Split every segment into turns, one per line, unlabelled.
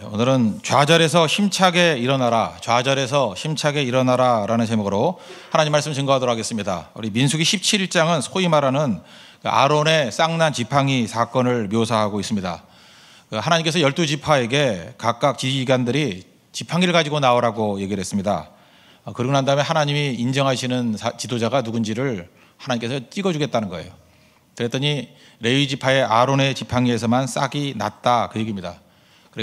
예, 오늘은 좌절에서 힘차게 일어나라. 좌절에서 힘차게 일어나라. 라는 제목으로 하나님 말씀 증거하도록 하겠습니다. 우리 민숙이 17장은 소위 말하는 그 아론의 쌍난 지팡이 사건을 묘사하고 있습니다. 그 하나님께서 열두 지파에게 각각 지휘관들이 지팡이를 가지고 나오라고 얘기를 했습니다. 어, 그러고 난 다음에 하나님이 인정하시는 지도자가 누군지를 하나님께서 찍어주겠다는 거예요. 그랬더니 레위 지파의 아론의 지팡이에서만 싹이 났다 그 얘기입니다.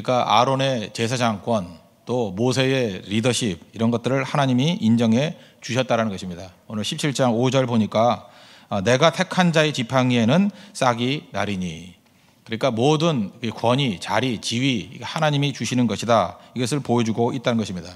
그러니까 아론의 제사장권 또 모세의 리더십 이런 것들을 하나님이 인정해 주셨다라는 것입니다. 오늘 17장 5절 보니까 아, 내가 택한 자의 지팡이에는 싹이 나리니 그러니까 모든 권위, 자리, 지위 하나님이 주시는 것이다. 이것을 보여주고 있다는 것입니다.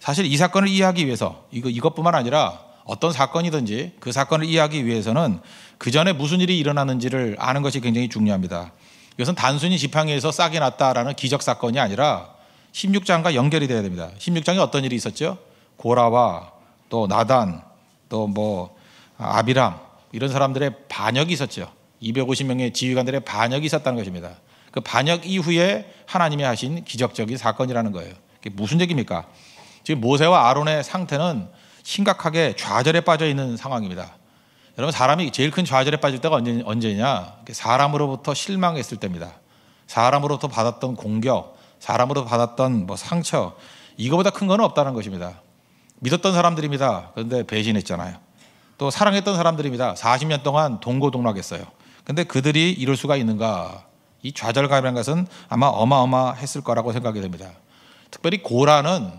사실 이 사건을 이해하기 위해서 이거 이것뿐만 아니라 어떤 사건이든지 그 사건을 이해하기 위해서는 그 전에 무슨 일이 일어나는지를 아는 것이 굉장히 중요합니다. 이것은 단순히 지팡이에서 싹이 났다라는 기적 사건이 아니라 16장과 연결이 돼야 됩니다. 16장에 어떤 일이 있었죠? 고라와 또 나단 또뭐 아, 아비람 이런 사람들의 반역이 있었죠. 250명의 지휘관들의 반역이 있었다는 것입니다. 그 반역 이후에 하나님이 하신 기적적인 사건이라는 거예요. 그게 무슨 얘기입니까? 지금 모세와 아론의 상태는 심각하게 좌절에 빠져 있는 상황입니다. 여러분 사람이 제일 큰 좌절에 빠질 때가 언제, 언제냐? 사람으로부터 실망했을 때입니다. 사람으로부터 받았던 공격, 사람으로 받았던 뭐 상처, 이거보다 큰 건 없다는 것입니다. 믿었던 사람들입니다. 그런데 배신했잖아요. 또 사랑했던 사람들입니다. 40년 동안 동고동락했어요. 근데 그들이 이럴 수가 있는가? 이 좌절감이라는 것은 아마 어마어마했을 거라고 생각이 됩니다. 특별히 고라는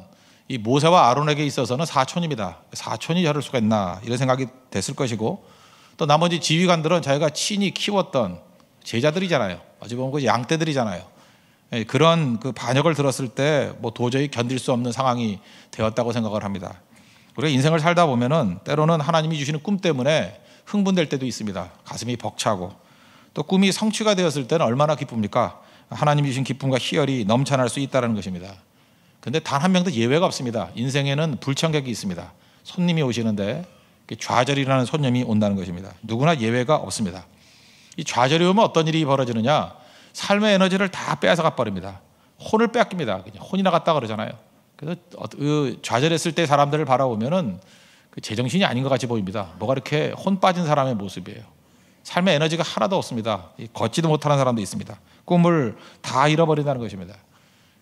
이 모세와 아론에게 있어서는 사촌입니다. 사촌이 저럴 수가 있나 이런 생각이 됐을 것이고 또 나머지 지휘관들은 자기가 친히 키웠던 제자들이잖아요. 어찌 보면 그 양떼들이잖아요. 예, 그런 그 반역을 들었을 때 뭐 도저히 견딜 수 없는 상황이 되었다고 생각을 합니다. 우리가 인생을 살다 보면은 때로는 하나님이 주시는 꿈 때문에 흥분될 때도 있습니다. 가슴이 벅차고 또 꿈이 성취가 되었을 때는 얼마나 기쁩니까? 하나님이 주신 기쁨과 희열이 넘쳐날 수 있다는 것입니다. 근데 단 한 명도 예외가 없습니다. 인생에는 불청객이 있습니다. 손님이 오시는데 좌절이라는 손님이 온다는 것입니다. 누구나 예외가 없습니다. 이 좌절이 오면 어떤 일이 벌어지느냐? 삶의 에너지를 다 빼앗아가 버립니다. 혼을 뺏깁니다. 그냥 혼이 나갔다 그러잖아요. 그래서 그 좌절했을 때 사람들을 바라보면은 그 제정신이 아닌 것 같이 보입니다. 뭐가 이렇게 혼 빠진 사람의 모습이에요. 삶의 에너지가 하나도 없습니다. 걷지도 못하는 사람도 있습니다. 꿈을 다 잃어버린다는 것입니다.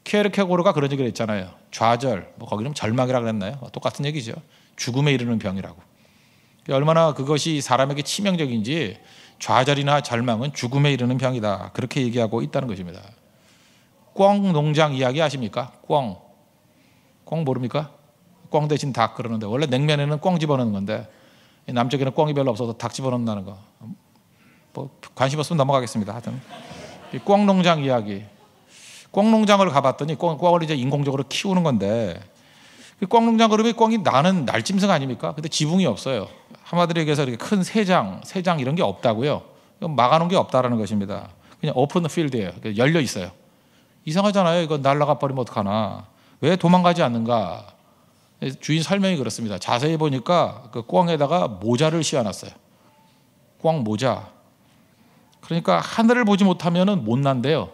케르케고르가 그런 얘기를 했잖아요. 좌절, 뭐 거기는 절망이라 그랬나요? 뭐 똑같은 얘기죠. 죽음에 이르는 병이라고. 얼마나 그것이 사람에게 치명적인지 좌절이나 절망은 죽음에 이르는 병이다. 그렇게 얘기하고 있다는 것입니다. 꽝 농장 이야기 아십니까? 꽝. 꽝 모릅니까? 꽝 대신 닭 그러는데 원래 냉면에는 꽝 집어넣는 건데 남쪽에는 꽝이 별로 없어서 닭 집어넣는다는 거. 뭐 관심 없으면 넘어가겠습니다. 하여튼 꽝 농장 이야기. 꿩 농장을 가봤더니 꿩, 꿩을 이제 인공적으로 키우는 건데 꿩 그 농장 그러면 꿩이 나는 날짐승 아닙니까? 근데 지붕이 없어요. 하마들에게서 이렇게 큰 새장, 새장 이런 게 없다고요. 막아놓은 게 없다라는 것입니다. 그냥 오픈 필드예요. 그 열려 있어요. 이상하잖아요. 이거 날라가 버리면 어떡하나. 왜 도망가지 않는가? 예, 주인 설명이 그렇습니다. 자세히 보니까 그 꽝에다가 모자를 씌워놨어요. 꿩 모자. 그러니까 하늘을 보지 못하면 못난대요.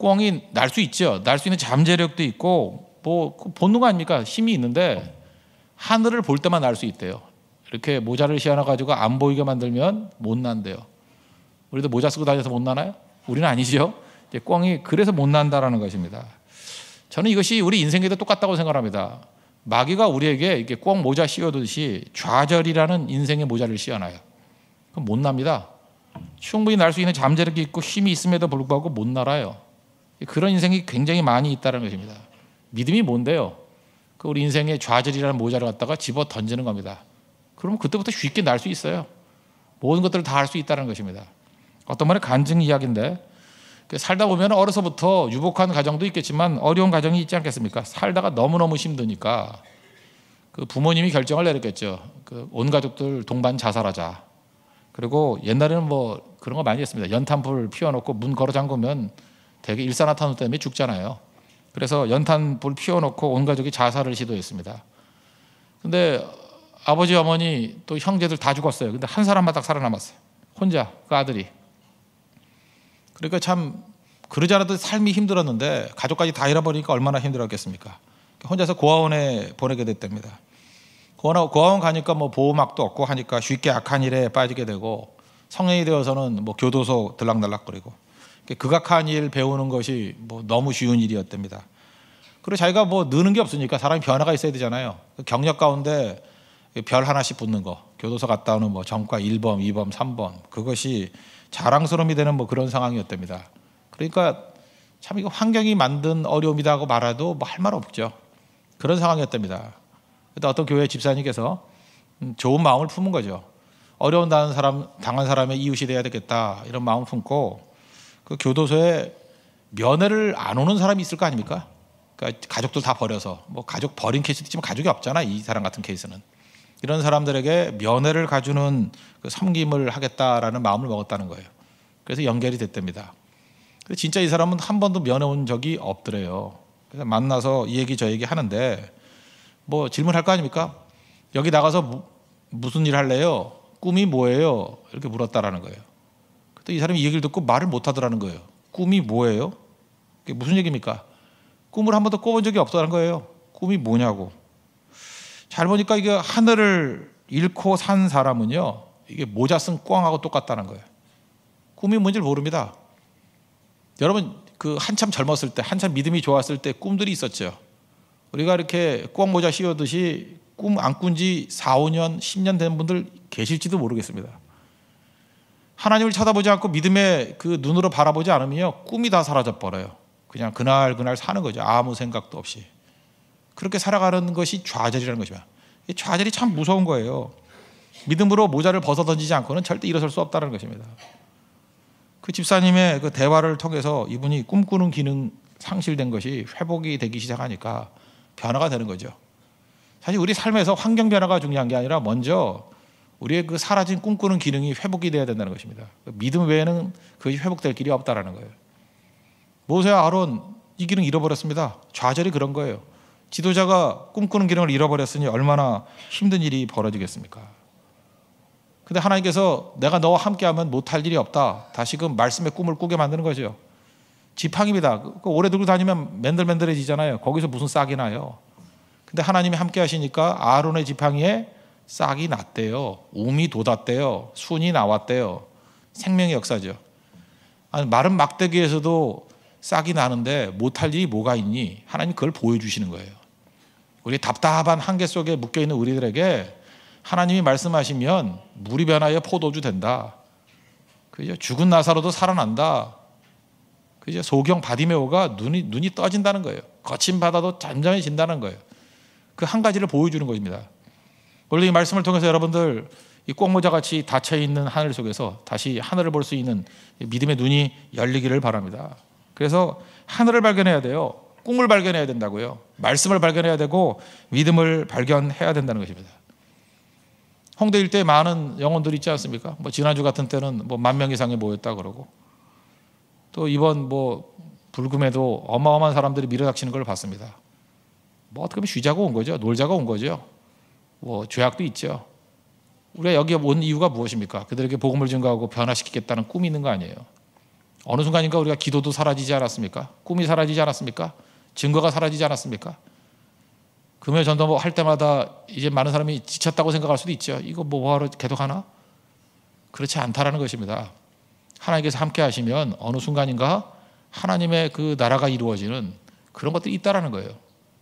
꿩이 날 수 있죠. 날 수 있는 잠재력도 있고 뭐 그 본능 아닙니까? 힘이 있는데 하늘을 볼 때만 날 수 있대요. 이렇게 모자를 씌워놔 가지고 안 보이게 만들면 못 난대요. 우리도 모자 쓰고 다녀서 못 나나요? 우리는 아니죠. 이제 꿩이 그래서 못 난다라는 것입니다. 저는 이것이 우리 인생에도 똑같다고 생각합니다. 마귀가 우리에게 이렇게 꿩 모자 씌워두듯이 좌절이라는 인생의 모자를 씌워놔요. 그럼 못 납니다. 충분히 날 수 있는 잠재력이 있고 힘이 있음에도 불구하고 못 날아요. 그런 인생이 굉장히 많이 있다는 것입니다. 믿음이 뭔데요? 그 우리 인생의 좌절이라는 모자를 갖다가 집어 던지는 겁니다. 그러면 그때부터 쉽게 날 수 있어요. 모든 것들을 다 할 수 있다는 것입니다. 어떤 말의 간증 이야기인데 그 살다 보면 어려서부터 유복한 가정도 있겠지만 어려운 가정이 있지 않겠습니까? 살다가 너무너무 힘드니까 그 부모님이 결정을 내렸겠죠. 그 온 가족들 동반 자살하자. 그리고 옛날에는 뭐 그런 거 많이 했습니다. 연탄불 피워놓고 문 걸어 잠그면 대개 일산화탄소 때문에 죽잖아요. 그래서 연탄불 피워놓고 온 가족이 자살을 시도했습니다. 근데 아버지, 어머니, 또 형제들 다 죽었어요. 근데 한 사람만 딱 살아남았어요. 혼자, 그 아들이. 그러니까 참, 그러지 않아도 삶이 힘들었는데, 가족까지 다 잃어버리니까 얼마나 힘들었겠습니까? 혼자서 고아원에 보내게 됐답니다. 고아원 가니까 뭐 보호막도 없고 하니까 쉽게 악한 일에 빠지게 되고, 성인이 되어서는 뭐 교도소 들락날락거리고, 극악한 일 배우는 것이 뭐 너무 쉬운 일이었답니다. 그리고 자기가 뭐 느는 게 없으니까 사람이 변화가 있어야 되잖아요. 그 경력 가운데 별 하나씩 붙는 거. 교도소 갔다 오는 뭐 전과 1범, 2범, 3범. 그것이 자랑스러움이 되는 뭐 그런 상황이었답니다. 그러니까 참 이거 환경이 만든 어려움이라고 말해도 뭐 할 말 없죠. 그런 상황이었답니다. 그때 어떤 교회 집사님께서 음, 좋은 마음을 품은 거죠. 어려운 사람, 당한 사람의 이웃이 돼야 되겠다. 이런 마음 품고 그 교도소에 면회를 안 오는 사람이 있을 거 아닙니까? 그러니까 가족들 다 버려서 뭐 가족 버린 케이스도 있지만 가족이 없잖아 이 사람 같은 케이스는 이런 사람들에게 면회를 가주는 그 섬김을 하겠다라는 마음을 먹었다는 거예요. 그래서 연결이 됐답니다. 근데 진짜 이 사람은 한 번도 면회 온 적이 없더래요. 그래서 만나서 이 얘기 저 얘기 하는데 뭐 질문할 거 아닙니까? 여기 나가서 무, 무슨 일 할래요? 꿈이 뭐예요? 이렇게 물었다라는 거예요. 또이 사람이 얘기를 듣고 말을 못 하더라는 거예요. 꿈이 뭐예요? 그게 무슨 얘기입니까? 꿈을 한 번도 꿔본 적이 없다는 거예요. 꿈이 뭐냐고. 잘 보니까 이게 하늘을 잃고 산 사람은요, 이게 모자 쓴 꽝하고 똑같다는 거예요. 꿈이 뭔지를 모릅니다. 여러분, 그 한참 젊었을 때, 한참 믿음이 좋았을 때 꿈들이 있었죠. 우리가 이렇게 꽝 모자 씌우듯이 꿈 안 꾼지 4, 5년, 10년 된 분들 계실지도 모르겠습니다. 하나님을 쳐다보지 않고 믿음의 그 눈으로 바라보지 않으면요 꿈이 다 사라져 버려요. 그냥 그날 그날 사는 거죠. 아무 생각도 없이 그렇게 살아가는 것이 좌절이라는 것입니다. 이 좌절이 참 무서운 거예요. 믿음으로 모자를 벗어 던지지 않고는 절대 일어설 수 없다는 것입니다. 그 집사님의 그 대화를 통해서 이분이 꿈꾸는 기능 상실된 것이 회복이 되기 시작하니까 변화가 되는 거죠. 사실 우리 삶에서 환경 변화가 중요한 게 아니라 먼저 우리의 그 사라진 꿈꾸는 기능이 회복이 돼야 된다는 것입니다. 믿음 외에는 그것이 회복될 길이 없다라는 거예요. 모세와 아론 이 기능 잃어버렸습니다. 좌절이 그런 거예요. 지도자가 꿈꾸는 기능을 잃어버렸으니 얼마나 힘든 일이 벌어지겠습니까? 근데 하나님께서 내가 너와 함께하면 못할 일이 없다. 다시금 말씀의 꿈을 꾸게 만드는 거죠. 지팡이입니다. 그, 그 오래 들고 다니면 맨들맨들해지잖아요. 거기서 무슨 싹이 나요. 근데 하나님이 함께 하시니까 아론의 지팡이에 싹이 났대요. 움이 돋았대요. 순이 나왔대요. 생명의 역사죠. 아니, 마른 막대기에서도 싹이 나는데 못할 일이 뭐가 있니? 하나님 그걸 보여주시는 거예요. 우리 답답한 한계 속에 묶여있는 우리들에게 하나님이 말씀하시면 물이 변하여 포도주 된다. 그죠? 죽은 나사로도 살아난다. 그죠? 소경 바디메오가 눈이, 눈이 떠진다는 거예요. 거친 바다도 잔잔해진다는 거예요. 그 한 가지를 보여주는 것입니다. 원래 이 말씀을 통해서 여러분들 이 꽁모자 같이 닫혀 있는 하늘 속에서 다시 하늘을 볼 수 있는 믿음의 눈이 열리기를 바랍니다. 그래서 하늘을 발견해야 돼요. 꿈을 발견해야 된다고요. 말씀을 발견해야 되고 믿음을 발견해야 된다는 것입니다. 홍대 일대에 많은 영혼들이 있지 않습니까? 뭐 지난주 같은 때는 뭐 만 명 이상이 모였다 그러고 또 이번 뭐 불금에도 어마어마한 사람들이 밀어닥치는 걸 봤습니다. 뭐 어떻게 보면 쉬자고 온 거죠. 놀자고 온 거죠. 뭐 죄악도 있죠. 우리가 여기 온 이유가 무엇입니까? 그들에게 복음을 증거하고 변화시키겠다는 꿈이 있는 거 아니에요. 어느 순간인가 우리가 기도도 사라지지 않았습니까? 꿈이 사라지지 않았습니까? 증거가 사라지지 않았습니까? 금요 전도 뭐 할 때마다 이제 많은 사람이 지쳤다고 생각할 수도 있죠. 이거 뭐하러 계속 하나? 그렇지 않다라는 것입니다. 하나님께서 함께 하시면 어느 순간인가 하나님의 그 나라가 이루어지는 그런 것들이 있다라는 거예요.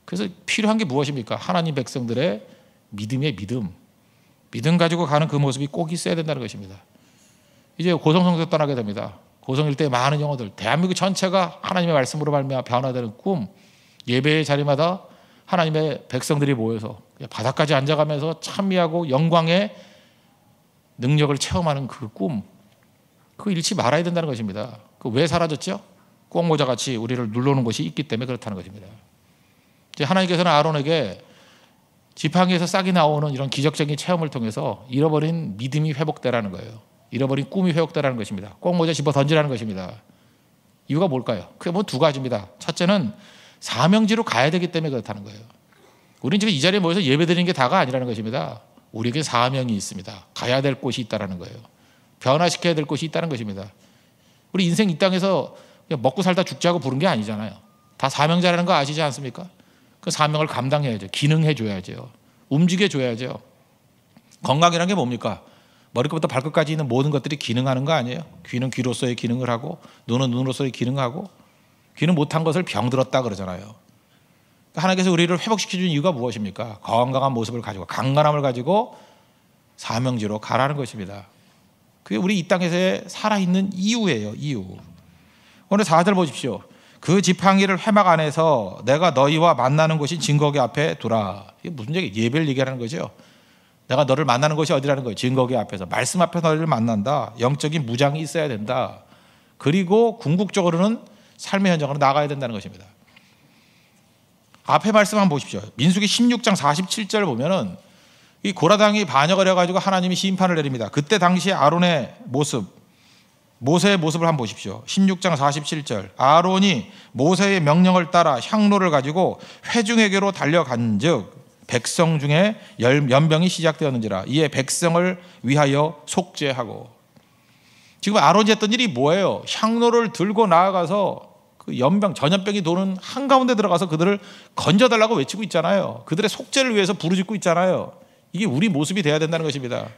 그래서 필요한 게 무엇입니까? 하나님 백성들의 믿음의 믿음. 믿음 가지고 가는 그 모습이 꼭 있어야 된다는 것입니다. 이제 고성성도 떠나게 됩니다. 고성일 때 많은 영어들, 대한민국 전체가 하나님의 말씀으로 말미암아 변화되는 꿈, 예배의 자리마다 하나님의 백성들이 모여서 바닥까지 앉아가면서 참미하고 영광의 능력을 체험하는 그 꿈, 그 잃지 말아야 된다는 것입니다. 그 왜 사라졌죠? 꽁모자같이 우리를 눌러오는 것이 있기 때문에 그렇다는 것입니다. 이제 하나님께서는 아론에게 지팡이에서 싹이 나오는 이런 기적적인 체험을 통해서 잃어버린 믿음이 회복되라는 거예요. 잃어버린 꿈이 회복되라는 것입니다. 꼭 모자 집어 던지라는 것입니다. 이유가 뭘까요? 그게 뭐 두 가지입니다. 첫째는 사명지로 가야 되기 때문에 그렇다는 거예요. 우리는 지금 이 자리에 모여서 예배 드리는 게 다가 아니라는 것입니다. 우리에게 사명이 있습니다. 가야 될 곳이 있다라는 거예요. 변화시켜야 될 곳이 있다는 것입니다. 우리 인생 이 땅에서 먹고 살다 죽자고 부른 게 아니잖아요. 다 사명자라는 거 아시지 않습니까? 그 사명을 감당해야죠. 기능해줘야죠. 움직여줘야죠. 건강이란 게 뭡니까? 머리끝부터 발끝까지 있는 모든 것들이 기능하는 거 아니에요? 귀는 귀로서의 기능을 하고 눈은 눈으로서의 기능하고 을 귀는 못한 것을 병들었다 그러잖아요. 그러니까 하나님께서 우리를 회복시켜준 이유가 무엇입니까? 건강한 모습을 가지고 강건함을 가지고 사명지로 가라는 것입니다. 그게 우리 이땅에서 살아있는 이유예요. 이유. 오늘 4절 보십시오. 그 지팡이를 회막 안에서 내가 너희와 만나는 곳이 증거기 앞에 두라. 이게 무슨 얘기? 예배를 얘기하는 거죠. 내가 너를 만나는 곳이 어디라는 거예요? 증거기 앞에서. 말씀 앞에 서 너희를 만난다. 영적인 무장이 있어야 된다. 그리고 궁극적으로는 삶의 현장으로 나가야 된다는 것입니다. 앞에 말씀 한번 보십시오. 민숙이 16장 47절 보면은 이 고라당이 반역을 해가지고 하나님이 심판을 내립니다. 그때 당시에 아론의 모습, 모세의 모습을 한번 보십시오. 16장 47절. 아론이 모세의 명령을 따라 향로를 가지고 회중에게로 달려간 즉, 백성 중에 연병이 시작되었는지라. 이에 백성을 위하여 속죄하고. 지금 아론이 했던 일이 뭐예요? 향로를 들고 나아가서 그 연병, 전염병이 도는 한가운데 들어가서 그들을 건져달라고 외치고 있잖아요. 그들의 속죄를 위해서 부르짖고 있잖아요. 이게 우리 모습이 돼야 된다는 것입니다.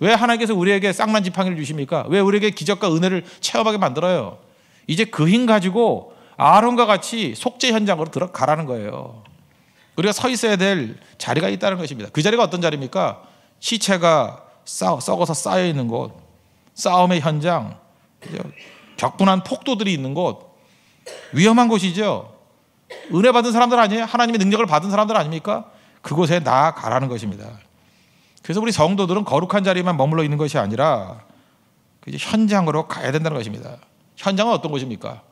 왜 하나님께서 우리에게 쌍난 지팡이를 주십니까? 왜 우리에게 기적과 은혜를 체험하게 만들어요? 이제 그 힘 가지고 아론과 같이 속죄 현장으로 들어가라는 거예요. 우리가 서 있어야 될 자리가 있다는 것입니다. 그 자리가 어떤 자리입니까? 시체가 싸, 썩어서 쌓여 있는 곳, 싸움의 현장, 격분한 폭도들이 있는 곳, 위험한 곳이죠. 은혜 받은 사람들 아니에요? 하나님의 능력을 받은 사람들 아닙니까? 그곳에 나아가라는 것입니다. 그래서 우리 성도들은 거룩한 자리만 머물러 있는 것이 아니라 그 현장으로 가야 된다는 것입니다. 현장은 어떤 곳입니까?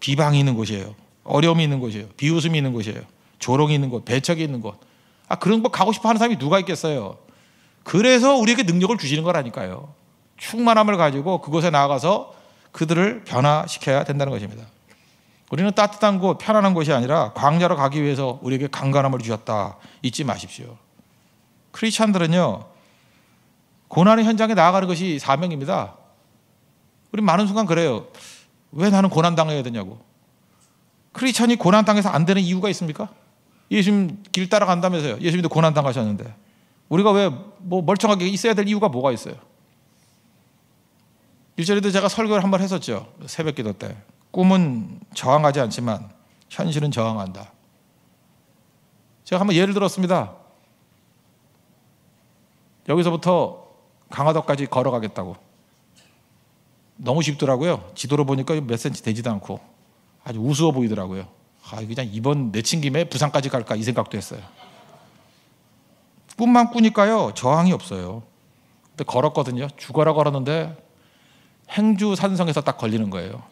비방이 있는 곳이에요. 어려움이 있는 곳이에요. 비웃음이 있는 곳이에요. 조롱이 있는 곳, 배척이 있는 곳. 아, 그런 거 가고 싶어 하는 사람이 누가 있겠어요? 그래서 우리에게 능력을 주시는 거라니까요. 충만함을 가지고 그곳에 나아가서 그들을 변화시켜야 된다는 것입니다. 우리는 따뜻한 곳, 편안한 곳이 아니라 광야로 가기 위해서 우리에게 강간함을 주셨다. 잊지 마십시오. 크리스찬들은요 고난의 현장에 나아가는 것이 사명입니다. 우리 많은 순간 그래요. 왜 나는 고난 당해야 되냐고. 크리스찬이 고난 당해서 안 되는 이유가 있습니까? 예수님 길 따라간다면서요. 예수님도 고난 당하셨는데 우리가 왜 뭐 멀쩡하게 있어야 될 이유가 뭐가 있어요? 일전에도 제가 설교를 한 번 했었죠. 새벽기도 때. 꿈은 저항하지 않지만 현실은 저항한다. 제가 한번 예를 들었습니다. 여기서부터 강화도까지 걸어가겠다고. 너무 쉽더라고요. 지도로 보니까 몇 센치 되지도 않고 아주 우스워 보이더라고요. 아, 그냥 이번 내친 김에 부산까지 갈까 이 생각도 했어요. 꿈만 꾸니까요. 저항이 없어요. 근데 걸었거든요. 죽어라 걸었는데 행주 산성에서 딱 걸리는 거예요.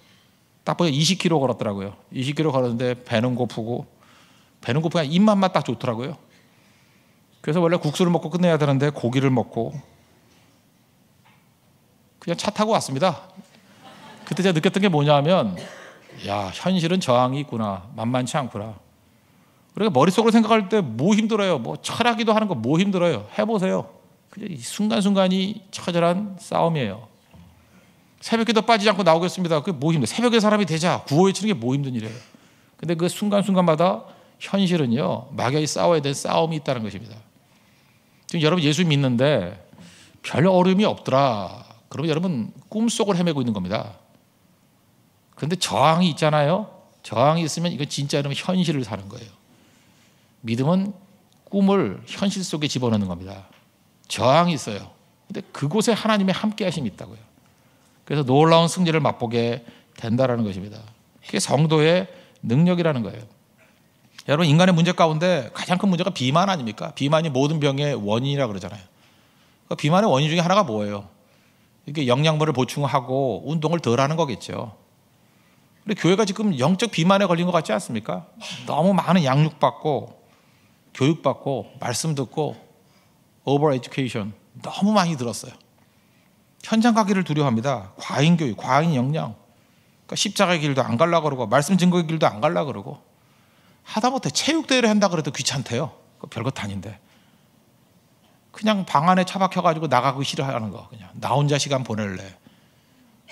딱 보니 20km 걸었더라고요. 20km 걸었는데 배는 고프고 배는 고프니까 입맛만 딱 좋더라고요. 그래서 원래 국수를 먹고 끝내야 되는데 고기를 먹고 그냥 차 타고 왔습니다. 그때 제가 느꼈던 게 뭐냐면 야 현실은 저항이 있구나 만만치 않구나. 그러니까 머릿속으로 생각할 때 뭐 힘들어요? 뭐 철학기도 하는 거 뭐 힘들어요? 해보세요. 그냥 이 순간순간이 처절한 싸움이에요. 새벽에도 빠지지 않고 나오겠습니다. 그게 뭐 힘들어? 새벽에 사람이 되자 구호에치는게 뭐 힘든 일이에요. 근데 그 순간순간마다 현실은요 막연히 싸워야 될 싸움이 있다는 것입니다. 지금 여러분 예수 믿는데 별 어려움이 없더라. 그러면 여러분 꿈속을 헤매고 있는 겁니다. 그런데 저항이 있잖아요. 저항이 있으면 이거 진짜 여러분 현실을 사는 거예요. 믿음은 꿈을 현실 속에 집어넣는 겁니다. 저항이 있어요. 근데 그곳에 하나님의 함께 하심이 있다고요. 그래서 놀라운 승리를 맛보게 된다라는 것입니다. 그게 성도의 능력이라는 거예요. 여러분 인간의 문제 가운데 가장 큰 문제가 비만 아닙니까? 비만이 모든 병의 원인이라 그러잖아요. 그러니까 비만의 원인 중에 하나가 뭐예요? 이게 영양분을 보충하고 운동을 덜하는 거겠죠. 근데 교회가 지금 영적 비만에 걸린 것 같지 않습니까? 너무 많은 양육 받고 교육 받고 말씀 듣고 오버 에듀케이션 너무 많이 들었어요. 현장 가기를 두려워합니다. 과잉 교육, 과잉 영양. 그러니까 십자가의 길도 안 갈라 그러고 말씀 증거의 길도 안 갈라 그러고 하다못해 체육대회를 한다 그래도 귀찮대요. 별것 아닌데. 그냥 방 안에 처박혀가지고 나가고 싫어하는 거. 그냥 나 혼자 시간 보낼래.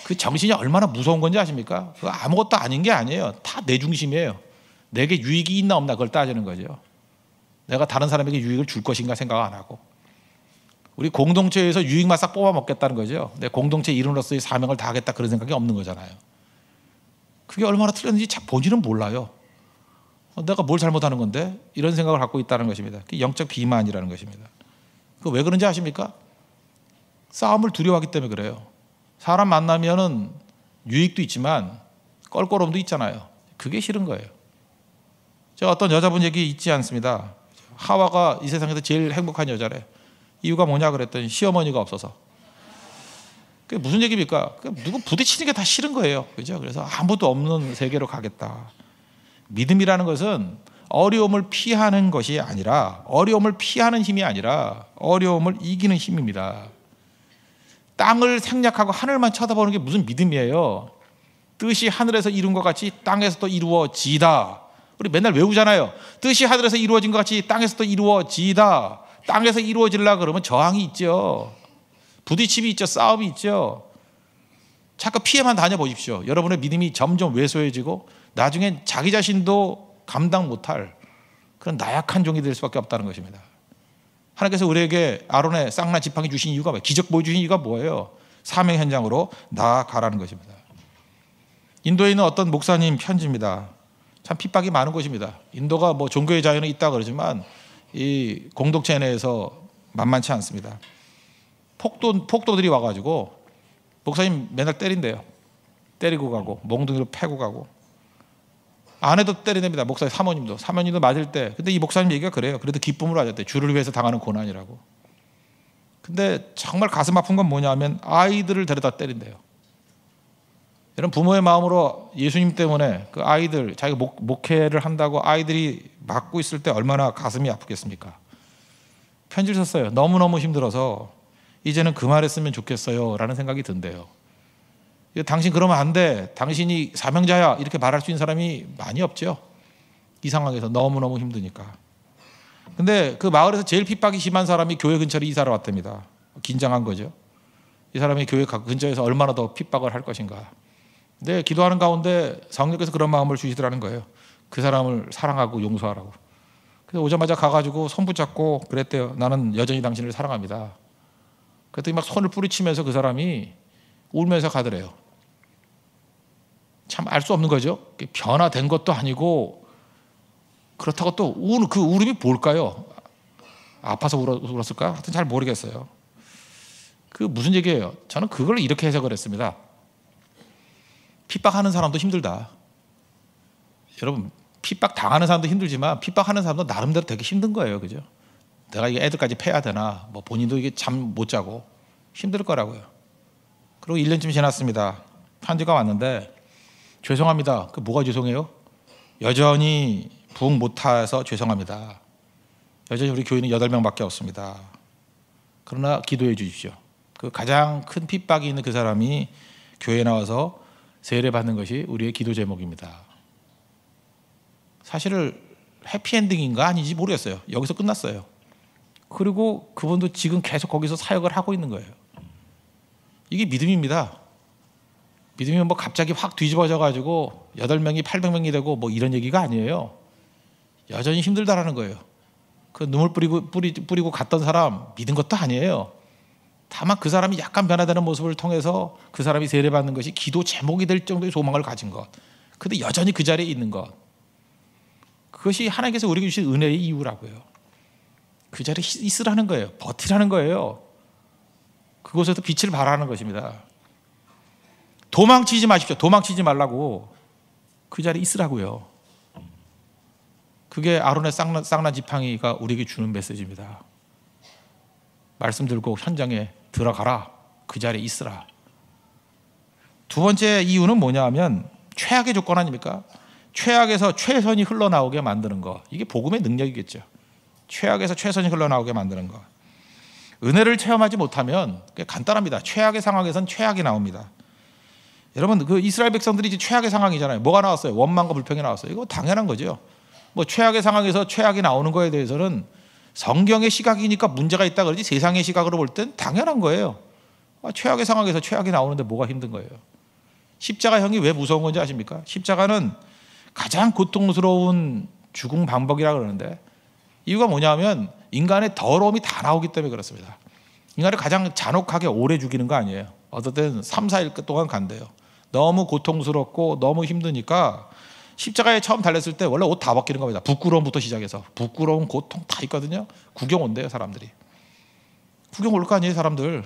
그 정신이 얼마나 무서운 건지 아십니까? 그 아무것도 아닌 게 아니에요. 다 내 중심이에요. 내게 유익이 있나 없나 그걸 따지는 거죠. 내가 다른 사람에게 유익을 줄 것인가 생각 안 하고. 우리 공동체에서 유익만 싹 뽑아 먹겠다는 거죠. 내 공동체 이름으로서의 사명을 다하겠다 그런 생각이 없는 거잖아요. 그게 얼마나 틀렸는지 본인은 몰라요. 어, 내가 뭘 잘못하는 건데? 이런 생각을 갖고 있다는 것입니다. 영적 비만이라는 것입니다. 그 왜 그런지 아십니까? 싸움을 두려워하기 때문에 그래요. 사람 만나면은 유익도 있지만 껄끄러도 있잖아요. 그게 싫은 거예요. 제가 어떤 여자분 얘기 있지 않습니다. 하와가 이 세상에서 제일 행복한 여자래. 이유가 뭐냐 그랬더니 시어머니가 없어서. 그게 무슨 얘기입니까? 누구 부딪히는 게 다 싫은 거예요. 그죠? 그래서 아무도 없는 세계로 가겠다. 믿음이라는 것은 어려움을 피하는 것이 아니라 어려움을 피하는 힘이 아니라 어려움을 이기는 힘입니다. 땅을 생략하고 하늘만 쳐다보는 게 무슨 믿음이에요? 뜻이 하늘에서 이룬 것 같이 땅에서도 이루어지다. 우리 맨날 외우잖아요. 뜻이 하늘에서 이루어진 것 같이 땅에서도 이루어지다. 땅에서 이루어지려 그러면 저항이 있죠. 부딪힘이 있죠. 싸움이 있죠. 자꾸 피해만 다녀보십시오. 여러분의 믿음이 점점 왜소해지고 나중엔 자기 자신도 감당 못할 그런 나약한 종이 될 수밖에 없다는 것입니다. 하나님께서 우리에게 아론의 쌍나 지팡이 주신 이유가 뭐예요? 기적 보여주신 이유가 뭐예요? 사명 현장으로 나아가라는 것입니다. 인도에 있는 어떤 목사님 편지입니다. 참 핍박이 많은 곳입니다. 인도가 뭐 종교의 자유는 있다 그러지만 이 공동체 내에서 만만치 않습니다. 폭도 폭도들이 와가지고 목사님 맨날 때린대요. 때리고 가고 몽둥이로 패고 가고 아내도 때리냅니다 목사 사모님도. 사모님도 맞을 때. 근데 이 목사님 얘기가 그래요. 그래도 기쁨으로 하셨대. 주를 위해서 당하는 고난이라고. 근데 정말 가슴 아픈 건 뭐냐면 아이들을 데려다 때린대요. 이런 부모의 마음으로 예수님 때문에 그 아이들 자기가 목, 목회를 한다고 아이들이 맞고 있을 때 얼마나 가슴이 아프겠습니까? 편지를 썼어요. 너무너무 힘들어서 이제는 그 말했으면 좋겠어요. 라는 생각이 든대요. 당신 그러면 안 돼. 당신이 사명자야. 이렇게 말할 수 있는 사람이 많이 없죠. 이 상황에서 너무너무 힘드니까. 근데 그 마을에서 제일 핍박이 심한 사람이 교회 근처로 이사를 왔답니다. 긴장한 거죠. 이 사람이 교회 근처에서 얼마나 더 핍박을 할 것인가. 근데 기도하는 가운데 성령께서 그런 마음을 주시더라는 거예요. 그 사람을 사랑하고 용서하라고. 그래서 오자마자 가가지고 손 붙잡고 그랬대요. 나는 여전히 당신을 사랑합니다. 그랬더니 막 손을 뿌리치면서 그 사람이 울면서 가더래요. 참 알 수 없는 거죠. 변화된 것도 아니고 그렇다고 또 울, 그 울음이 뭘까요? 아파서 울었을까? 하여튼 잘 모르겠어요. 그 무슨 얘기예요? 저는 그걸 이렇게 해석을 했습니다. 핍박하는 사람도 힘들다. 여러분 핍박 당하는 사람도 힘들지만 핍박하는 사람도 나름대로 되게 힘든 거예요, 그죠? 내가 이 애들까지 패야 되나? 뭐 본인도 이게 잠 못 자고 힘들 거라고요. 그리고 1년쯤 지났습니다. 편지가 왔는데 죄송합니다. 그 뭐가 죄송해요? 여전히 부흥 못해서 죄송합니다. 여전히 우리 교회는 8명밖에 없습니다. 그러나 기도해 주십시오. 그 가장 큰 핍박이 있는 그 사람이 교회에 나와서 세례 받는 것이 우리의 기도 제목입니다. 사실을 해피엔딩인가 아닌지 모르겠어요. 여기서 끝났어요. 그리고 그분도 지금 계속 거기서 사역을 하고 있는 거예요. 이게 믿음입니다. 믿음이 뭐 갑자기 확 뒤집어져 가지고 8명이 800명이 되고 뭐 이런 얘기가 아니에요. 여전히 힘들다라는 거예요. 그 눈물 뿌리고, 뿌리, 뿌리고 갔던 사람 믿은 것도 아니에요. 다만 그 사람이 약간 변화되는 모습을 통해서 그 사람이 세례받는 것이 기도 제목이 될 정도의 소망을 가진 것. 근데 여전히 그 자리에 있는 것. 그것이 하나님께서 우리에게 주신 은혜의 이유라고요. 그 자리에 있으라는 거예요. 버티라는 거예요. 그곳에서 빛을 발하는 것입니다. 도망치지 마십시오. 도망치지 말라고 그 자리에 있으라고요. 그게 아론의 쌍난, 쌍난 지팡이가 우리에게 주는 메시지입니다. 말씀 들고 현장에 들어가라. 그 자리에 있으라. 두 번째 이유는 뭐냐 하면 최악의 조건 아닙니까? 최악에서 최선이 흘러나오게 만드는 거. 이게 복음의 능력이겠죠. 최악에서 최선이 흘러나오게 만드는 거. 은혜를 체험하지 못하면 간단합니다. 최악의 상황에선 최악이 나옵니다. 여러분 그 이스라엘 백성들이 이제 최악의 상황이잖아요. 뭐가 나왔어요? 원망과 불평이 나왔어요. 이거 당연한 거죠. 뭐 최악의 상황에서 최악이 나오는 거에 대해서는 성경의 시각이니까 문제가 있다 그러지 세상의 시각으로 볼 땐 당연한 거예요. 아, 최악의 상황에서 최악이 나오는데 뭐가 힘든 거예요? 십자가형이 왜 무서운 건지 아십니까? 십자가는 가장 고통스러운 죽음 방법이라 그러는데 이유가 뭐냐면 인간의 더러움이 다 나오기 때문에 그렇습니다. 인간을 가장 잔혹하게 오래 죽이는 거 아니에요. 어떨 때 3, 4일 동안 간대요. 너무 고통스럽고 너무 힘드니까 십자가에 처음 달렸을 때 원래 옷 다 벗기는 겁니다. 부끄러움부터 시작해서 부끄러움, 고통 다 있거든요. 구경 온대요 사람들이. 구경 올 거 아니에요 사람들.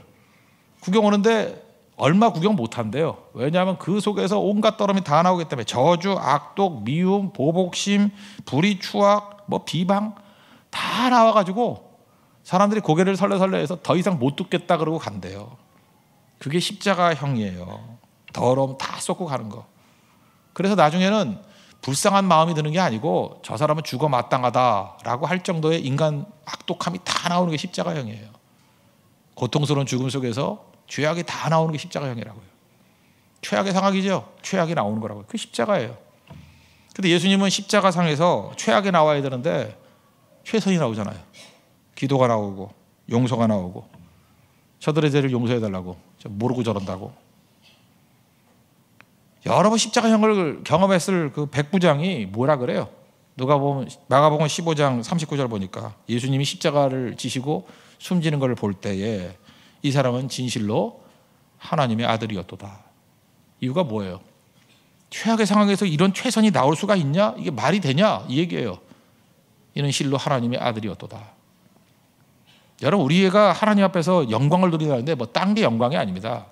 구경 오는데 얼마 구경 못 한대요. 왜냐하면 그 속에서 온갖 더러이다 나오기 때문에 저주, 악독, 미움, 보복심, 불의, 추악, 뭐 비방 다 나와가지고 사람들이 고개를 설레설레해서 더 이상 못 듣겠다 그러고 간대요. 그게 십자가형이에요. 더러움 다 쏟고 가는 거. 그래서 나중에는 불쌍한 마음이 드는 게 아니고 저 사람은 죽어 마땅하다라고 할 정도의 인간 악독함이 다 나오는 게 십자가형이에요. 고통스러운 죽음 속에서 죄악이 다 나오는 게 십자가형이라고요. 최악의 상황이죠. 최악이 나오는 거라고요. 그 십자가예요. 근데 예수님은 십자가상에서 최악에 나와야 되는데 최선이 나오잖아요. 기도가 나오고 용서가 나오고 저들의 죄를 용서해 달라고 모르고 저런다고 여러 번 십자가형을 경험했을 그 백부장이 뭐라 그래요? 누가 보면 마가복음 15장 39절 보니까 예수님이 십자가를 지시고 숨지는 것을 볼 때에 이 사람은 진실로 하나님의 아들이었도다. 이유가 뭐예요? 최악의 상황에서 이런 최선이 나올 수가 있냐? 이게 말이 되냐? 이 얘기예요. 이는 실로 하나님의 아들이었도다. 여러분 우리가 하나님 앞에서 영광을 누리는데 뭐딴 게 영광이 아닙니다.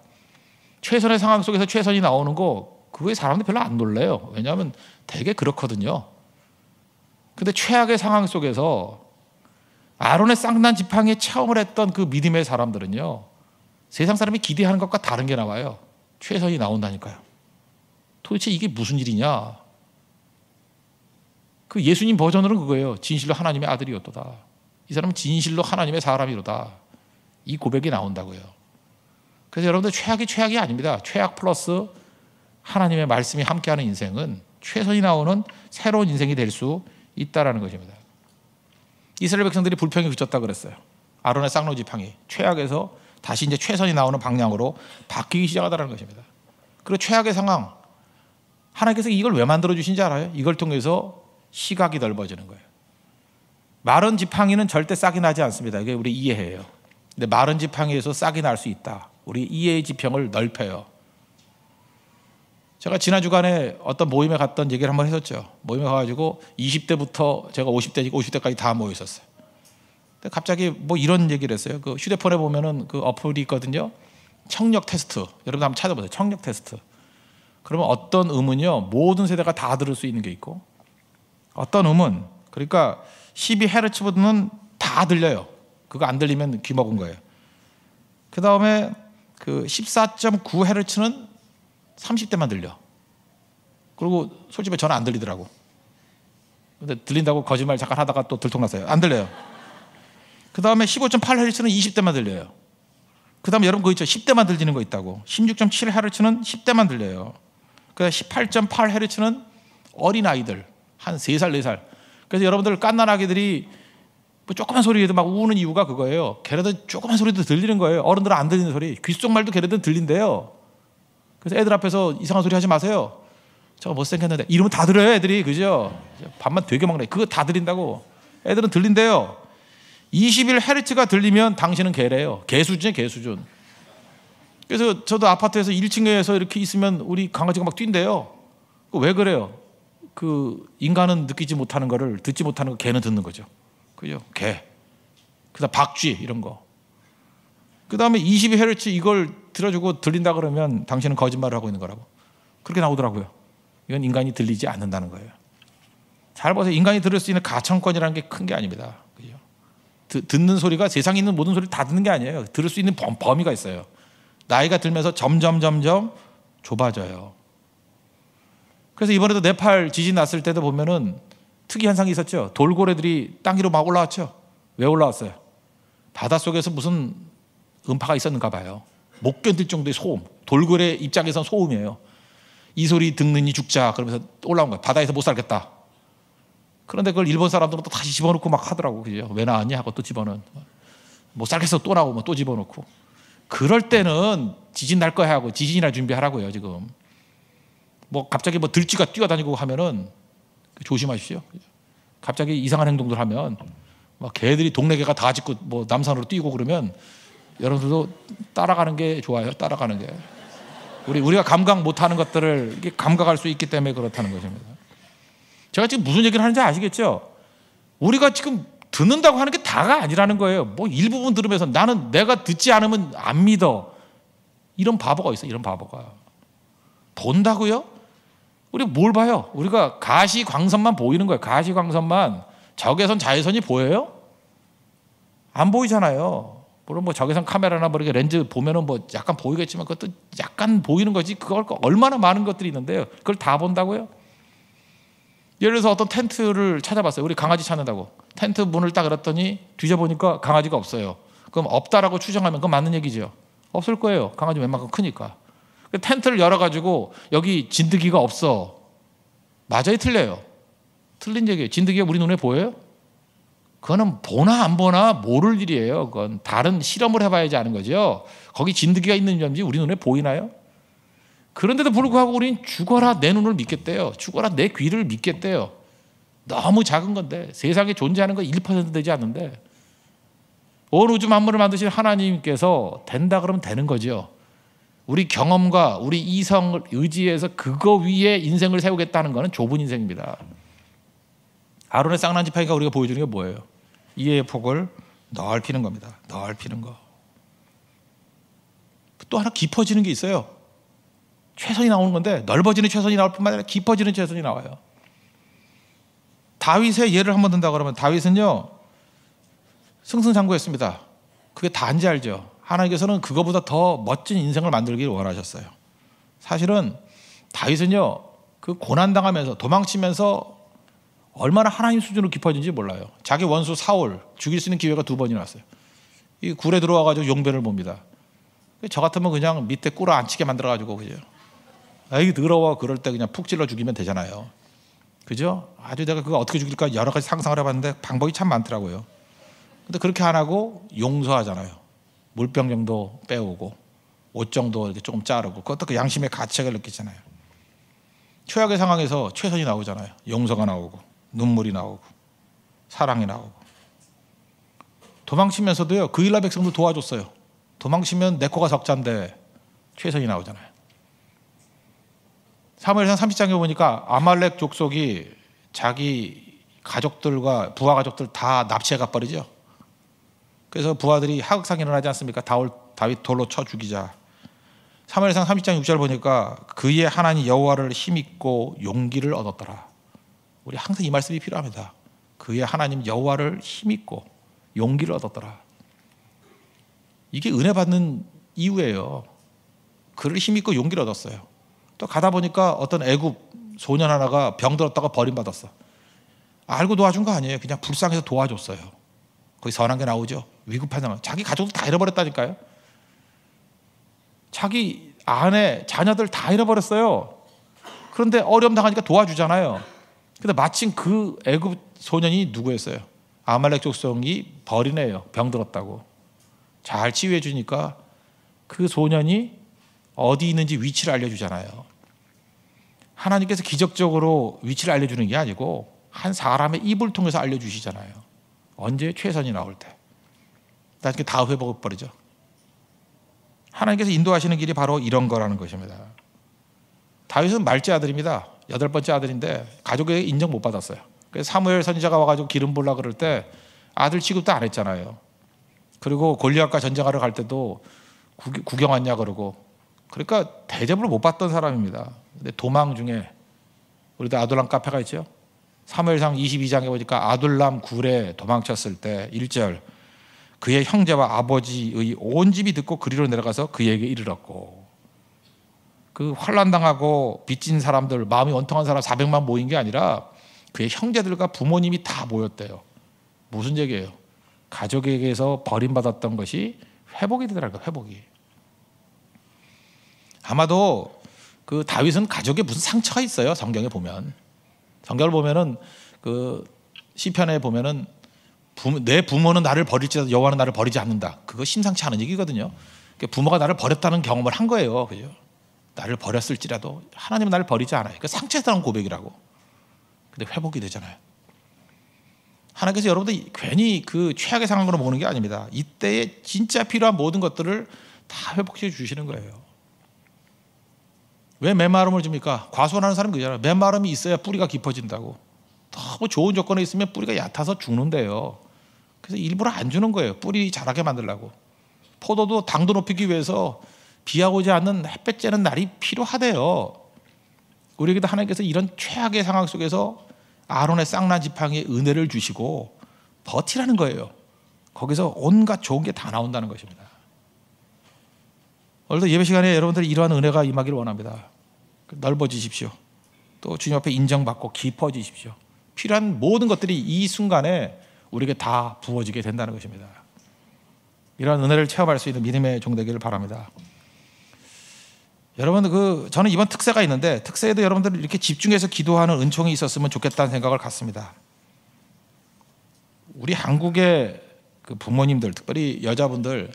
최선의 상황 속에서 최선이 나오는 거그거 사람들 별로 안 놀래요. 왜냐하면 되게 그렇거든요. 근데 최악의 상황 속에서 아론의 쌍난 지팡이에 체험을 했던 그 믿음의 사람들은요. 세상 사람이 기대하는 것과 다른 게 나와요. 최선이 나온다니까요. 도대체 이게 무슨 일이냐? 그 예수님 버전으로는 그거예요. 진실로 하나님의 아들이었도다. 이 사람은 진실로 하나님의 사람이로다. 이 고백이 나온다고요. 그래서 여러분들 최악이 최악이 아닙니다. 최악 플러스 하나님의 말씀이 함께하는 인생은 최선이 나오는 새로운 인생이 될 수 있다라는 것입니다. 이스라엘 백성들이 불평이 그쳤다 그랬어요. 아론의 쌍로 지팡이 최악에서 다시 이제 최선이 나오는 방향으로 바뀌기 시작하다는 것입니다. 그리고 최악의 상황 하나님께서 이걸 왜 만들어 주신지 알아요? 이걸 통해서 시각이 넓어지는 거예요. 마른 지팡이는 절대 싹이 나지 않습니다. 이게 우리 이해해요. 근데 마른 지팡이에서 싹이 날 수 있다. 우리 이해의 지평을 넓혀요. 제가 지난 주간에 어떤 모임에 갔던 얘기를 한번 했었죠. 모임에 가가지고 20대부터 제가 50대, 50대까지 다 모여 었어요 근데 갑자기 뭐 이런 얘기를 했어요. 그 휴대폰에 보면은 그 어플이 있거든요. 청력 테스트. 여러분 한번 찾아보세요. 청력 테스트. 그러면 어떤 음은요, 모든 세대가 다 들을 수 있는 게 있고, 어떤 음은 그러니까 12헤르츠보다는 다 들려요. 그거 안 들리면 귀 먹은 거예요. 그 다음에 그 14.9헤르츠는 30대만 들려. 그리고 솔직히 저는 안 들리더라고. 근데 들린다고 거짓말 잠깐 하다가 또 들통났어요. 안 들려요. 그 다음에 15.8헤르츠는 20대만 들려요. 그 다음에 여러분 그거 있죠? 10대만 들리는 거 있다고. 16.7헤르츠는 10대만 들려요. 그 다음에 18.8헤르츠는 어린아이들. 한세 살, 네 살. 그래서 여러분들 깐난 아기들이 뭐 조그만 소리에도 막 우는 이유가 그거예요. 걔네들 조그만 소리도 들리는 거예요. 어른들은 안 들리는 소리. 귓속 말도 걔네들 들린대요. 그래서 애들 앞에서 이상한 소리 하지 마세요. 저거 못생겼는데. 이러면 다 들어요, 애들이. 그죠? 밥만 되게 먹네. 그거 다 들린다고. 애들은 들린대요. 21 헤르츠가 들리면 당신은 개래요. 개수준이에요, 개수준. 그래서 저도 아파트에서 1층에서 이렇게 있으면 우리 강아지가 막 뛴대요. 왜 그래요? 그 인간은 느끼지 못하는 거를 듣지 못하는 거 개는 듣는 거죠. 그죠? 개. 그다음 박쥐 이런 거. 그다음에 2 2헤르 이걸 들어주고 들린다 그러면 당신은 거짓말을 하고 있는 거라고. 그렇게 나오더라고요. 이건 인간이 들리지 않는다는 거예요. 잘 보세요. 인간이 들을 수 있는 가창권이라는 게 큰 게 아닙니다. 그죠? 듣는 소리가 세상에 있는 모든 소리를 다 듣는 게 아니에요. 들을 수 있는 범, 범위가 있어요. 나이가 들면서 점점 점점 좁아져요. 그래서 이번에도 네팔 지진 났을 때도 보면은 특이 현상이 있었죠. 돌고래들이 땅 위로 막 올라왔죠. 왜 올라왔어요? 바닷속에서 무슨 음파가 있었는가 봐요. 못 견딜 정도의 소음. 돌고래 입장에선 소음이에요. 이 소리 듣느니 죽자. 그러면서 올라온 거예요 바다에서 못 살겠다. 그런데 그걸 일본 사람들은 또 다시 집어넣고 막 하더라고. 그죠? 왜 나왔냐 하고 또 집어넣은. 못 살겠어. 또 나오면 또 집어넣고. 그럴 때는 지진 날 거야 하고 지진이나 준비하라고요, 지금. 뭐 갑자기 뭐 들쥐가 뛰어다니고 하면은 조심하십시오. 갑자기 이상한 행동들 하면 막 개들이 동네 개가 다 짖고 뭐 남산으로 뛰고 그러면 여러분들도 따라가는 게 좋아요. 따라가는 게. 우리 우리가 감각 못 하는 것들을 감각할 수 있기 때문에 그렇다는 것입니다. 제가 지금 무슨 얘기를 하는지 아시겠죠? 우리가 지금 듣는다고 하는 게 다가 아니라는 거예요. 뭐 일부분 들으면서 나는 내가 듣지 않으면 안 믿어. 이런 바보가 있어. 이런 바보가. 본다고요? 우리 뭘 봐요? 우리가 가시광선만 보이는 거예요. 가시광선만 적외선, 자외선이 보여요? 안 보이잖아요. 물론 뭐 적외선 카메라나 뭐 이렇게 렌즈 보면은 뭐 약간 보이겠지만 그것도 약간 보이는 거지. 그걸 얼마나 많은 것들이 있는데요. 그걸 다 본다고요? 예를 들어서 어떤 텐트를 찾아봤어요. 우리 강아지 찾는다고. 텐트 문을 딱 열었더니 뒤져보니까 강아지가 없어요. 그럼 없다라고 추정하면 그건 맞는 얘기죠. 없을 거예요. 강아지 웬만큼 크니까. 그 텐트를 열어가지고 여기 진드기가 없어. 맞아요, 틀려요. 틀린 얘기예요. 진드기가 우리 눈에 보여요? 그거는 보나 안 보나 모를 일이에요. 그건 다른 실험을 해봐야지 아는 거죠. 거기 진드기가 있는 점지 우리 눈에 보이나요? 그런데도 불구하고 우린 죽어라 내 눈을 믿겠대요. 죽어라 내 귀를 믿겠대요. 너무 작은 건데 세상에 존재하는 건 1% 되지 않는데 온 우주 만물을 만드신 하나님께서 된다 그러면 되는 거죠. 우리 경험과 우리 이성을 의지해서 그거 위에 인생을 세우겠다는 것은 좁은 인생입니다. 아론의 쌍난지 파이가 우리가 보여주는 게 뭐예요? 이해의 폭을 넓히는 겁니다. 넓히는 거. 또 하나 깊어지는 게 있어요. 최선이 나오는 건데 넓어지는 최선이 나올 뿐만 아니라 깊어지는 최선이 나와요. 다윗의 예를 한번 든다 그러면 다윗은요 승승장구했습니다. 그게 다인지 알죠. 하나님께서는 그거보다 더 멋진 인생을 만들기를 원하셨어요. 사실은 다윗은요 그 고난 당하면서 도망치면서 얼마나 하나님 수준으로 깊어진지 몰라요. 자기 원수 사울 죽일 수 있는 기회가 두번이났어요이 굴에 들어와 가지고 용변을 봅니다. 저 같으면 그냥 밑에 꿇어 앉히게 만들어 가지고 그죠. 아 이게 더러워 그럴 때 그냥 푹 찔러 죽이면 되잖아요. 그죠? 아주 내가 그거 어떻게 죽일까 여러 가지 상상을 해봤는데 방법이 참 많더라고요. 근데 그렇게 안 하고 용서하잖아요. 물병 정도 빼오고 옷 정도 이렇게 조금 자르고 그것도 그 양심의 가책을 느끼잖아요. 최악의 상황에서 최선이 나오잖아요. 용서가 나오고 눈물이 나오고 사랑이 나오고 도망치면서도요 그일라 백성도 도와줬어요. 도망치면 내 코가 적자인데 최선이 나오잖아요. 사무엘상 30장에 보니까 아말렉 족속이 자기 가족들과 부하 가족들 다 납치해 가버리죠. 그래서 부하들이 하극상이 일하지 않습니까? 다올, 다윗 돌로 쳐 죽이자. 사무엘상 30장 6절 보니까 그의 하나님 여호와를 힘입고 용기를 얻었더라. 우리 항상 이 말씀이 필요합니다. 그의 하나님 여호와를 힘입고 용기를 얻었더라. 이게 은혜 받는 이유예요. 그를 힘입고 용기를 얻었어요. 또 가다 보니까 어떤 애굽 소년 하나가 병들었다가 버림받았어. 알고 도와준 거 아니에요. 그냥 불쌍해서 도와줬어요. 거기 선한 게 나오죠. 위급하잖아요. 자기 가족도 다 잃어버렸다니까요. 자기 아내, 자녀들 다 잃어버렸어요. 그런데 어려움 당하니까 도와주잖아요. 근데 마침 그 애굽 소년이 누구였어요? 아말렉 족성이버리네요 병들었다고. 잘 치유해 주니까 그 소년이 어디 있는지 위치를 알려주잖아요. 하나님께서 기적적으로 위치를 알려주는 게 아니고 한 사람의 입을 통해서 알려주시잖아요. 언제 최선이 나올 때. 나중에 다 회복해버리죠. 하나님께서 인도하시는 길이 바로 이런 거라는 것입니다. 다윗은 말째 아들입니다. 여덟 번째 아들인데 가족에게 인정 못 받았어요. 그래서 사무엘 선지자가 와가지고 기름 볼라 그럴 때 아들 취급도 안 했잖아요. 그리고 골리앗과 전쟁하러 갈 때도 구경 왔냐 그러고 그러니까 대접을 못 받던 사람입니다. 근데 도망 중에 우리도 아돌람 카페가 있죠. 사무엘상 22장에 보니까 아돌람 굴에 도망쳤을 때 1절 그의 형제와 아버지의 온 집이 듣고 그리로 내려가서 그에게 이르렀고 그 환란당하고 빚진 사람들 마음이 원통한 사람 400만 모인 게 아니라 그의 형제들과 부모님이 다 모였대요. 무슨 얘기예요? 가족에게서 버림받았던 것이 회복이 되더라고요. 회복이. 아마도 그 다윗은 가족에 무슨 상처가 있어요. 성경에 보면. 성경을 보면은 그 시편에 보면은 부모, 내 부모는 나를 버릴지라도 여호와는 나를 버리지 않는다. 그거 심상치 않은 얘기거든요. 그러니까 부모가 나를 버렸다는 경험을 한 거예요. 그죠? 나를 버렸을지라도 하나님은 나를 버리지 않아요. 그러니까 상처했다는 고백이라고. 근데 회복이 되잖아요. 하나님께서 여러분들 괜히 그 최악의 상황으로 보는 게 아닙니다. 이때에 진짜 필요한 모든 것들을 다 회복시켜 주시는 거예요. 왜 메마름을 줍니까? 과소원하는 사람이 그잖아요. 메마름이 있어야 뿌리가 깊어진다고. 너무 좋은 조건에 있으면 뿌리가 얕아서 죽는데요. 그래서 일부러 안 주는 거예요. 뿌리 자라게 만들라고. 포도도 당도 높이기 위해서 비하고 오지 않는 햇볕 쬐는 날이 필요하대요. 우리에게도 하나님께서 이런 최악의 상황 속에서 아론의 쌍난 지팡이에 은혜를 주시고 버티라는 거예요. 거기서 온갖 좋은 게 다 나온다는 것입니다. 오늘도 예배 시간에 여러분들 이 이러한 은혜가 임하기를 원합니다. 넓어지십시오. 또 주님 앞에 인정받고 깊어지십시오. 필요한 모든 것들이 이 순간에 우리에게 다 부어지게 된다는 것입니다. 이러한 은혜를 체험할 수 있는 믿음의 종 되기를 바랍니다. 여러분 그 저는 이번 특세가 있는데 특세에도 여러분들 이렇게 집중해서 기도하는 은총이 있었으면 좋겠다는 생각을 갖습니다. 우리 한국의 그 부모님들 특별히 여자분들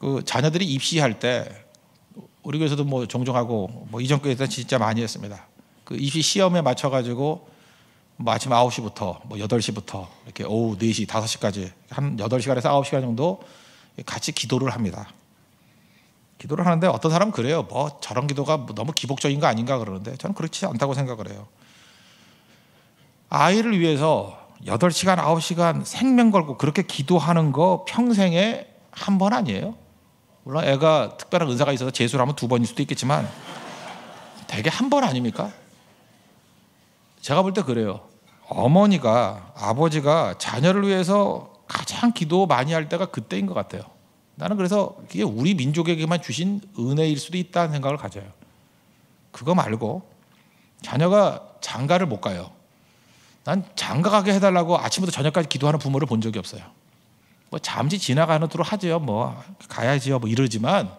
그 자녀들이 입시할 때 우리 교회에서도 뭐 종종 하고 뭐 이전 교회에서 진짜 많이 했습니다. 그 입시 시험에 맞춰 가지고 뭐 아침 9시부터 뭐 8시부터 이렇게 오후 4시, 5시까지 한 8시간에서 9시간 정도 같이 기도를 합니다. 기도를 하는데 어떤 사람은 그래요. 뭐 저런 기도가 뭐 너무 기복적인 거 아닌가 그러는데 저는 그렇지 않다고 생각을 해요. 아이를 위해서 8시간, 9시간 생명 걸고 그렇게 기도하는 거 평생에 한 번 아니에요? 물론 애가 특별한 은사가 있어서 재수를 하면 두 번일 수도 있겠지만 되게 한 번 아닙니까? 제가 볼 때 그래요. 어머니가 아버지가 자녀를 위해서 가장 기도 많이 할 때가 그때인 것 같아요. 나는 그래서 그게 우리 민족에게만 주신 은혜일 수도 있다는 생각을 가져요. 그거 말고 자녀가 장가를 못 가요. 난 장가 가게 해달라고 아침부터 저녁까지 기도하는 부모를 본 적이 없어요. 뭐 잠시 지나가는 도로 하죠뭐 가야지요. 뭐 이러지만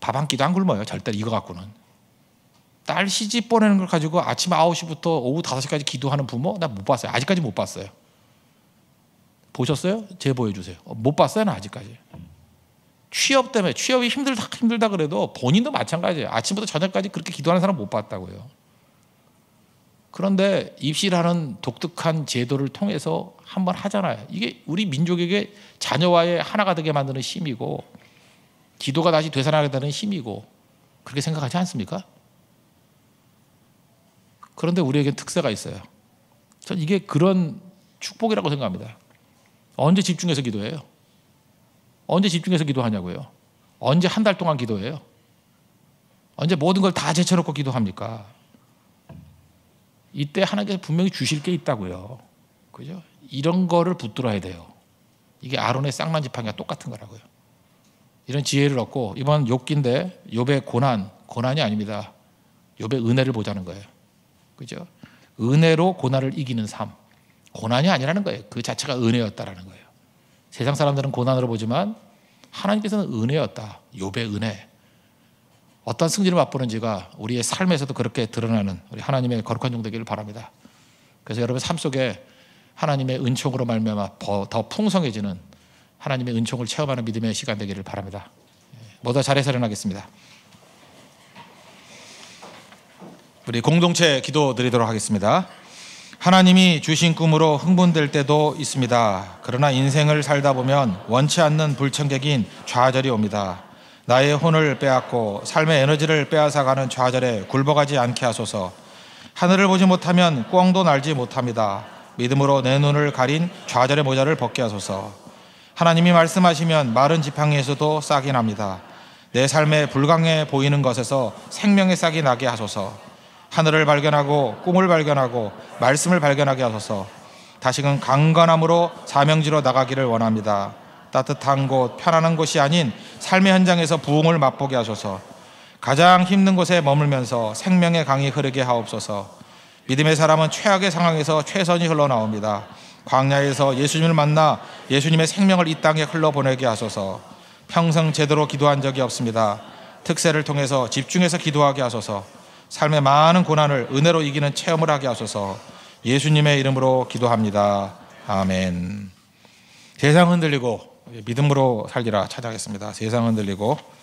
밥 한 끼도 안 굶어요. 절대 이거 갖고는. 딸 시집 보내는 걸 가지고 아침 9시부터 오후 5시까지 기도하는 부모 나 못 봤어요. 아직까지 못 봤어요. 보셨어요? 제 보여주세요. 못 봤어요, 나 아직까지. 취업 때문에 취업이 힘들다 힘들다 그래도 본인도 마찬가지예요. 아침부터 저녁까지 그렇게 기도하는 사람 못 봤다고요. 그런데 입시라는 독특한 제도를 통해서 한번 하잖아요. 이게 우리 민족에게 자녀와의 하나가 되게 만드는 힘이고 기도가 다시 되살아나게 되는 힘이고 그렇게 생각하지 않습니까? 그런데 우리에겐 특세가 있어요. 전 이게 그런 축복이라고 생각합니다. 언제 집중해서 기도해요? 언제 집중해서 기도하냐고요? 언제 한 달 동안 기도해요? 언제 모든 걸 다 제쳐놓고 기도합니까? 이때 하나님께서 분명히 주실 게 있다고요. 그죠? 이런 거를 붙들어야 돼요. 이게 아론의 쌍만지팡이 똑같은 거라고요. 이런 지혜를 얻고 이번 욥기인데 욥의 고난, 고난이 아닙니다. 욥의 은혜를 보자는 거예요. 그죠? 은혜로 고난을 이기는 삶. 고난이 아니라는 거예요. 그 자체가 은혜였다라는 거예요. 세상 사람들은 고난으로 보지만 하나님께서는 은혜였다. 요배 은혜. 어떤 승리를 맛보는지가 우리의 삶에서도 그렇게 드러나는 우리 하나님의 거룩한 종 되기를 바랍니다. 그래서 여러분 삶 속에 하나님의 은총으로 말미암아 더 풍성해지는 하나님의 은총을 체험하는 믿음의 시간 되기를 바랍니다. 예, 모두 잘해서 일어나겠습니다. 우리 공동체 기도 드리도록 하겠습니다. 하나님이 주신 꿈으로 흥분될 때도 있습니다. 그러나 인생을 살다 보면 원치 않는 불청객인 좌절이 옵니다. 나의 혼을 빼앗고 삶의 에너지를 빼앗아가는 좌절에 굴복하지 않게 하소서. 하늘을 보지 못하면 꽝도 날지 못합니다. 믿음으로 내 눈을 가린 좌절의 모자를 벗게 하소서. 하나님이 말씀하시면 마른 지팡이에서도 싹이 납니다. 내 삶에 불강해 보이는 것에서 생명의 싹이 나게 하소서. 하늘을 발견하고 꿈을 발견하고 말씀을 발견하게 하소서. 다시금 강건함으로 사명지로 나가기를 원합니다. 따뜻한 곳, 편안한 곳이 아닌 삶의 현장에서 부흥을 맛보게 하소서. 가장 힘든 곳에 머물면서 생명의 강이 흐르게 하옵소서. 믿음의 사람은 최악의 상황에서 최선이 흘러나옵니다. 광야에서 예수님을 만나 예수님의 생명을 이 땅에 흘러보내게 하소서. 평생 제대로 기도한 적이 없습니다. 특세를 통해서 집중해서 기도하게 하소서. 삶의 많은 고난을 은혜로 이기는 체험을 하게 하소서 예수님의 이름으로 기도합니다. 아멘. 세상 흔들리고 믿음으로 살리라 찾아겠습니다 세상 흔들리고